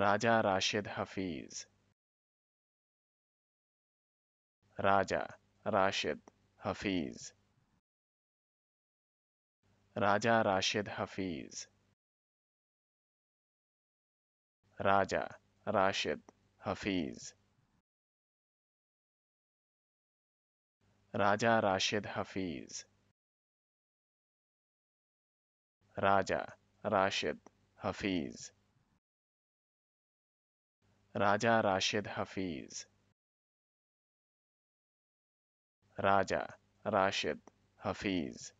राजा Rashid Hafeez राजा Rashid Hafeez राजा Rashid Hafeez राजा Rashid Hafeez राजा Rashid Hafeez राजा Rashid Hafeez राजा Rashid Hafeez राजा Rashid Hafeez